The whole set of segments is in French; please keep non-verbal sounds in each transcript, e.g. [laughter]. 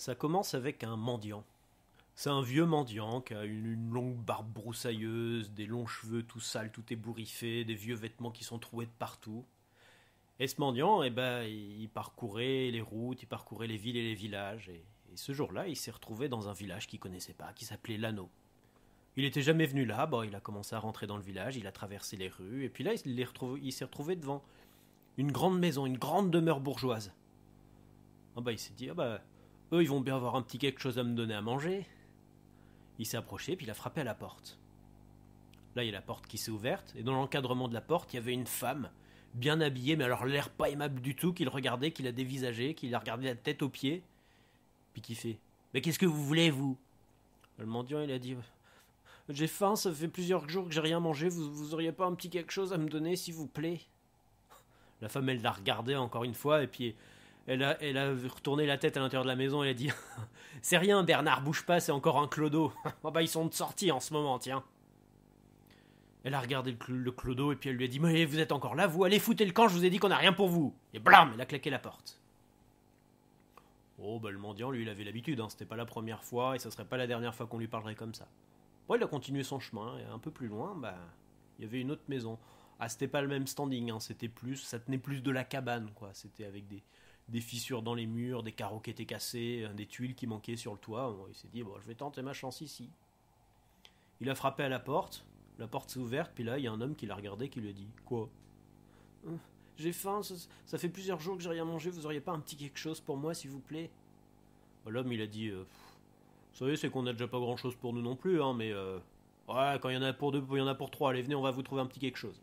Ça commence avec un mendiant. C'est un vieux mendiant qui a une, longue barbe broussailleuse, des longs cheveux tout sales, tout ébouriffés, des vieux vêtements qui sont troués de partout. Et ce mendiant, eh ben, il parcourait les routes, il parcourait les villes et les villages. Et, ce jour-là, il s'est retrouvé dans un village qu'il connaissait pas, qui s'appelait Lano. Il n'était jamais venu là, bon, il a commencé à rentrer dans le village, il a traversé les rues, et puis là, il, il s'est retrouvé devant une grande maison, une grande demeure bourgeoise. Ah bah, il s'est dit, ah bah, eux, ils vont bien avoir un petit quelque chose à me donner à manger. Il s'est approché, puis il a frappé à la porte. Là, il y a la porte qui s'est ouverte, et dans l'encadrement de la porte, il y avait une femme, bien habillée, mais alors l'air pas aimable du tout, qu'il regardait, qui la dévisagé, qui la regardé la tête aux pieds, puis qui fait Mais qu'est-ce que vous voulez, vous Le mendiant, il a dit J'ai faim, ça fait plusieurs jours que j'ai rien mangé, vous, vous auriez pas un petit quelque chose à me donner, s'il vous plaît La femme, elle l'a regardé encore une fois, et puis elle a, retourné la tête à l'intérieur de la maison et a dit [laughs] C'est rien, Bernard, bouge pas, c'est encore un clodo. [laughs] oh bah, ils sont de sortie en ce moment, tiens. Elle a regardé le, clodo et puis elle lui a dit Mais vous êtes encore là, vous allez foutre le camp, je vous ai dit qu'on n'a rien pour vous. Et blam, elle a claqué la porte. Oh, bah le mendiant, lui, il avait l'habitude, hein. c'était pas la première fois et ça serait pas la dernière fois qu'on lui parlerait comme ça. Bon, il a continué son chemin et un peu plus loin, bah, il y avait une autre maison. Ah, c'était pas le même standing, hein. c'était plus, ça tenait plus de la cabane, quoi. C'était avec des, des fissures dans les murs, des carreaux qui étaient cassés, euh, des tuiles qui manquaient sur le toit. Il s'est dit, bon, je vais tenter ma chance ici. Il a frappé à la porte, la porte s'est ouverte, puis là, il y a un homme qui l'a regardé qui lui a dit, quoi euh, J'ai faim, ça, fait plusieurs jours que j'ai rien mangé, vous auriez pas un petit quelque chose pour moi, s'il vous plaît bah, L'homme, il a dit, euh, vous savez, c'est qu'on n'a déjà pas grand-chose pour nous non plus, hein, mais... ouais, quand il y en a pour deux, il y en a pour trois, allez, venez, on va vous trouver un petit quelque chose.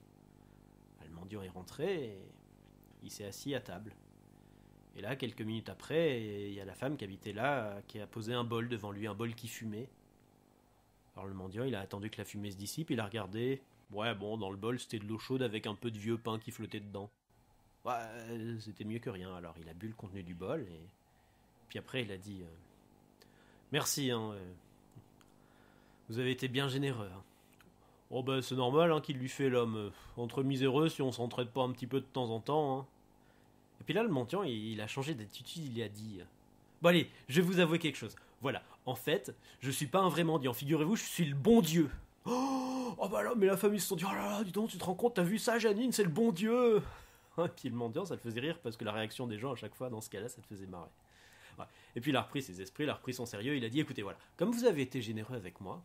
Le mendiant est rentré et il s'est assis à table. Et là, quelques minutes après, il y a la femme qui habitait là, qui a posé un bol devant lui, un bol qui fumait. Alors le mendiant, il a attendu que la fumée se dissipe, il a regardé. Ouais, bon, dans le bol, c'était de l'eau chaude avec un peu de vieux pain qui flottait dedans. Ouais, euh, c'était mieux que rien. Alors il a bu le contenu du bol, et puis après, il a dit euh, Merci, hein, euh, vous avez été bien généreux. Hein. Oh, ben, c'est normal hein, qu'il lui fait l'homme. Entre miséreux, si on s'entraide pas un petit peu de temps en temps. Hein. Et puis là, le mendiant, il, a changé d'attitude, il a dit euh, Bon, allez, je vais vous avouer quelque chose. Voilà, en fait, je suis pas un vrai mendiant, figurez-vous, je suis le bon Dieu. Oh, oh, bah là, mais la famille se sont dit Oh là là, dis donc, tu te rends compte, t'as vu ça, Janine, c'est le bon Dieu [laughs] Et puis le mendiant, ça le faisait rire parce que la réaction des gens à chaque fois dans ce cas-là, ça te faisait marrer. Et puis il a repris ses esprits, il a repris son sérieux, il a dit Écoutez, voilà, comme vous avez été généreux avec moi,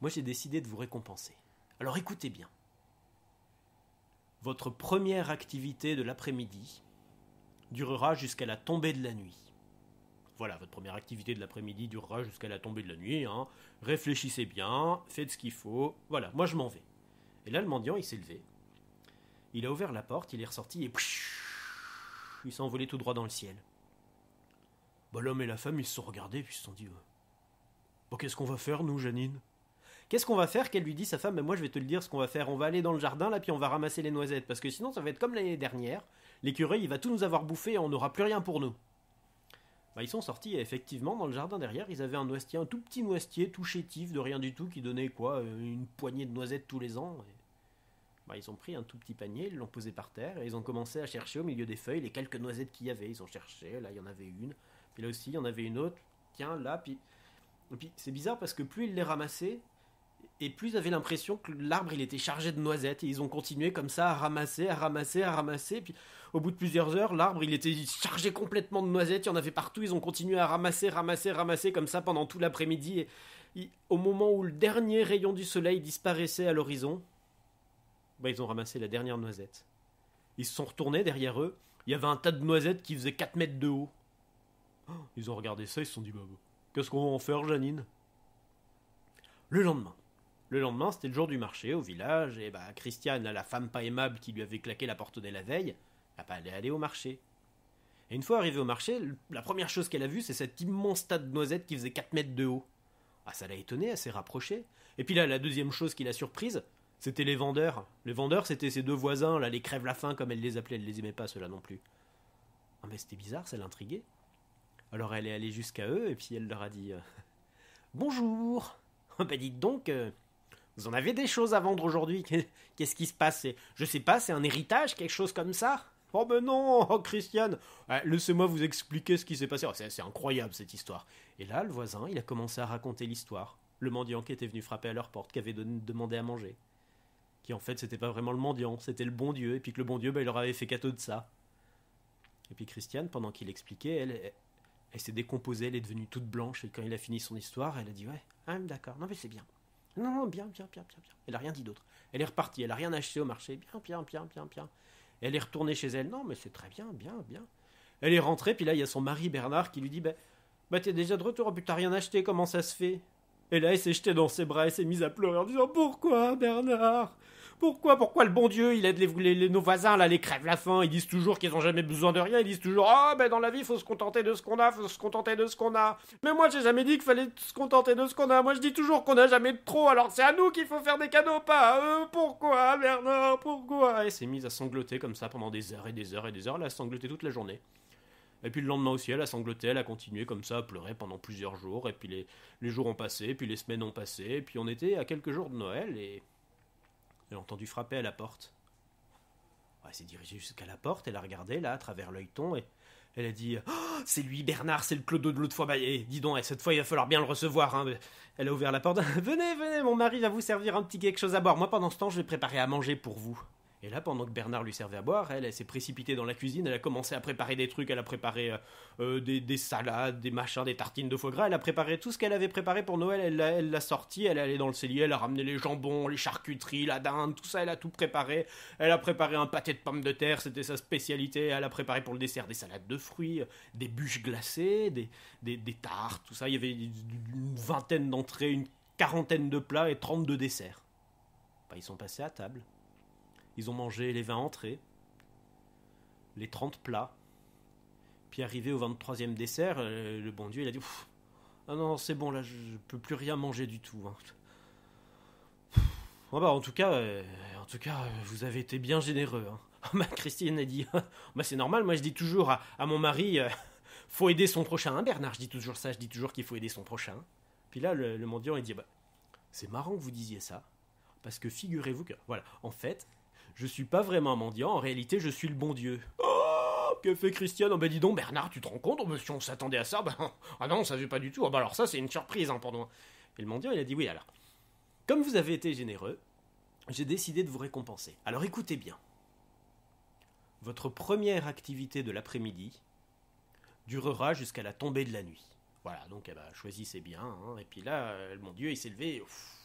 moi j'ai décidé de vous récompenser. Alors écoutez bien. Votre première activité de l'après-midi, durera jusqu'à la tombée de la nuit. Voilà, votre première activité de l'après-midi durera jusqu'à la tombée de la nuit. Hein. Réfléchissez bien, faites ce qu'il faut. Voilà, moi je m'en vais. Et là, le mendiant, il s'est levé. Il a ouvert la porte, il est ressorti et il s'est envolé tout droit dans le ciel. Bon bah, L'homme et la femme, ils se sont regardés, puis ils se sont dit euh, Bon, qu'est-ce qu'on va faire, nous, Janine Qu'est-ce qu'on va faire Qu'elle lui dit, sa femme, mais ben, moi je vais te le dire ce qu'on va faire. On va aller dans le jardin là, puis on va ramasser les noisettes. Parce que sinon, ça va être comme l'année dernière. L'écureuil, il va tout nous avoir bouffé et on n'aura plus rien pour nous. Bah, ils sont sortis effectivement dans le jardin derrière, ils avaient un noisetier, un tout petit noisetier, tout chétif, de rien du tout, qui donnait quoi euh, Une poignée de noisettes tous les ans. Bah, ils ont pris un tout petit panier, ils l'ont posé par terre et ils ont commencé à chercher au milieu des feuilles les quelques noisettes qu'il y avait. Ils ont cherché, là il y en avait une, puis là aussi il y en avait une autre, tiens là, puis. Et puis c'est bizarre parce que plus ils les ramassaient, et plus avaient l'impression que l'arbre il était chargé de noisettes et ils ont continué comme ça à ramasser, à ramasser, à ramasser. puis au bout de plusieurs heures, l'arbre il était chargé complètement de noisettes, il y en avait partout, ils ont continué à ramasser, ramasser, ramasser comme ça pendant tout l'après-midi. Et, au moment où le dernier rayon du soleil disparaissait à l'horizon, bah, ils ont ramassé la dernière noisette. Ils se sont retournés derrière eux, il y avait un tas de noisettes qui faisaient 4 mètres de haut. Oh, ils ont regardé ça, ils se sont dit bah, bah, qu'est-ce qu'on va en faire, Janine Le lendemain. Le lendemain, c'était le jour du marché au village, et bah Christiane, la femme pas aimable qui lui avait claqué la porte dès la veille, n'a pas allé aller au marché. Et une fois arrivée au marché, la première chose qu'elle a vue, c'est cet immense tas de noisettes qui faisait 4 mètres de haut. Ah, ça l'a étonnée, elle s'est rapprochée. Et puis là, la deuxième chose qui l'a surprise, c'était les vendeurs. Les vendeurs, c'était ses deux voisins, là, les crèves la faim, comme elle les appelait, elle les aimait pas, ceux-là non plus. Ah, mais c'était bizarre, ça l'intriguait. Alors elle est allée jusqu'à eux, et puis elle leur a dit euh, bonjour, Bonjour oh, Bah, dites donc euh, vous en avez des choses à vendre aujourd'hui [laughs] Qu'est-ce qui se passe Je sais pas, c'est un héritage, quelque chose comme ça Oh ben non, [laughs] oh Christiane eh, Laissez-moi vous expliquer ce qui s'est passé. Oh, c'est incroyable cette histoire. Et là, le voisin, il a commencé à raconter l'histoire. Le mendiant qui était venu frapper à leur porte, qui avait demandé à manger. Qui en fait, c'était pas vraiment le mendiant, c'était le bon Dieu, et puis que le bon Dieu, ben, il leur avait fait cadeau de ça. Et puis Christiane, pendant qu'il expliquait, elle, elle, s'est décomposée, elle est devenue toute blanche, et quand il a fini son histoire, elle a dit Ouais, d'accord, non mais c'est bien. Non, non, bien, bien, bien, bien, bien. Elle n'a rien dit d'autre. Elle est repartie, elle n'a rien acheté au marché. Bien, bien, bien, bien, bien. Elle est retournée chez elle. Non, mais c'est très bien, bien, bien. Elle est rentrée, puis là, il y a son mari Bernard qui lui dit Ben, bah, t'es déjà de retour, puis t'as rien acheté, comment ça se fait Et là, elle s'est jetée dans ses bras, elle s'est mise à pleurer en disant Pourquoi, Bernard pourquoi, pourquoi le bon Dieu, il aide nos voisins, là, les crèvent la faim, ils disent toujours qu'ils n'ont jamais besoin de rien, ils disent toujours, ah oh, ben dans la vie, il faut se contenter de ce qu'on a, faut se contenter de ce qu'on a. Mais moi, je j'ai jamais dit qu'il fallait se contenter de ce qu'on a. Moi, je dis toujours qu'on n'a jamais trop, alors c'est à nous qu'il faut faire des cadeaux, pas eux. Pourquoi, Bernard, pourquoi Et s'est mise à sangloter comme ça pendant des heures et des heures et des heures, elle a sangloté toute la journée. Et puis le lendemain aussi, elle a sangloté, elle a continué comme ça à pleurer pendant plusieurs jours. Et puis les, les jours ont passé, puis les semaines ont passé, et puis on était à quelques jours de Noël et elle a entendu frapper à la porte. Elle s'est dirigée jusqu'à la porte, elle a regardé là, à travers ton et elle a dit oh, C'est lui, Bernard, c'est le clodo de l'autre fois. Bah, et, eh, dis donc, eh, cette fois, il va falloir bien le recevoir. Hein. Elle a ouvert la porte [laughs] Venez, venez, mon mari va vous servir un petit quelque chose à boire. Moi, pendant ce temps, je vais préparer à manger pour vous. Et là, pendant que Bernard lui servait à boire, elle, s'est précipitée dans la cuisine, elle a commencé à préparer des trucs, elle a préparé euh, euh, des, salades, des machins, des tartines de foie gras, elle a préparé tout ce qu'elle avait préparé pour Noël, elle l'a sorti, elle est allée dans le cellier, elle a ramené les jambons, les charcuteries, la dinde, tout ça, elle a tout préparé. Elle a préparé un pâté de pommes de terre, c'était sa spécialité, elle a préparé pour le dessert des salades de fruits, euh, des bûches glacées, des, des, tartes, tout ça. Il y avait une vingtaine d'entrées, une quarantaine de plats et trente de desserts. Bah, ils sont passés à table. Ils ont mangé les 20 entrées, les 30 plats. Puis arrivé au 23e dessert, euh, le bon Dieu, il a dit Ah non, c'est bon, là, je peux plus rien manger du tout. Hein. Ah bah, en tout cas, euh, en tout cas, vous avez été bien généreux. Hein. [laughs] Christine a dit [laughs] bah, C'est normal, moi je dis toujours à, mon mari euh, [laughs] Faut aider son prochain. Hein, Bernard, je dis toujours ça, je dis toujours qu'il faut aider son prochain. Puis là, le, mendiant, il dit bah, C'est marrant que vous disiez ça, parce que figurez-vous que, voilà, en fait, je suis pas vraiment un mendiant, en réalité, je suis le bon Dieu. Oh Que fait Christian ?»« Oh ben dis donc, Bernard, tu te rends compte oh, Si on s'attendait à ça ben [laughs] Ah non, ça savait pas du tout. bah alors ça, c'est une surprise, hein, nous. » Et le mendiant, il a dit oui alors. Comme vous avez été généreux, j'ai décidé de vous récompenser. Alors écoutez bien. Votre première activité de l'après-midi durera jusqu'à la tombée de la nuit. Voilà, donc eh ben, choisissez bien. Hein. Et puis là, euh, le mon Dieu, il s'est levé. Ouf.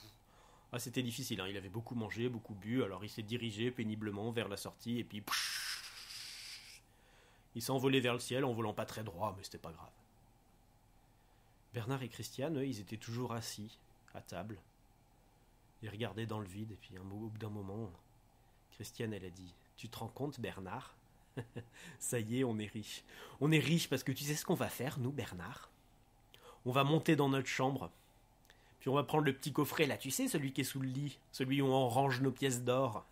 Ah, c'était difficile, hein. il avait beaucoup mangé, beaucoup bu, alors il s'est dirigé péniblement vers la sortie et puis. Il s'est envolé vers le ciel en volant pas très droit, mais c'était pas grave. Bernard et Christiane, eux, ils étaient toujours assis, à table. Ils regardaient dans le vide, et puis un, au bout d'un moment, Christiane, elle a dit Tu te rends compte, Bernard [laughs] Ça y est, on est riche. On est riche parce que tu sais ce qu'on va faire, nous, Bernard On va monter dans notre chambre, puis on va prendre le petit coffret là, tu sais, celui qui est sous le lit, celui où on range nos pièces d'or.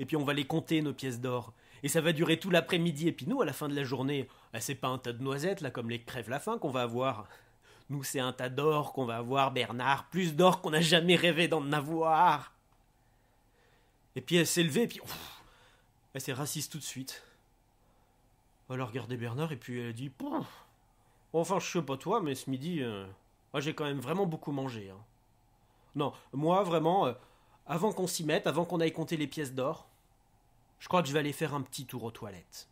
Et puis on va les compter, nos pièces d'or. Et ça va durer tout l'après-midi. Et puis nous, à la fin de la journée, bah, c'est pas un tas de noisettes, là, comme les crèves la faim qu'on va avoir. Nous, c'est un tas d'or qu'on va avoir, Bernard. Plus d'or qu'on n'a jamais rêvé d'en avoir. Et puis elle s'est levée, et puis. elle s'est raciste tout de suite. Elle a regardé Bernard, et puis elle a dit enfin, je sais pas toi, mais ce midi. Euh, moi, j'ai quand même vraiment beaucoup mangé. Hein. Non, moi, vraiment, euh, avant qu'on s'y mette, avant qu'on aille compter les pièces d'or, je crois que je vais aller faire un petit tour aux toilettes.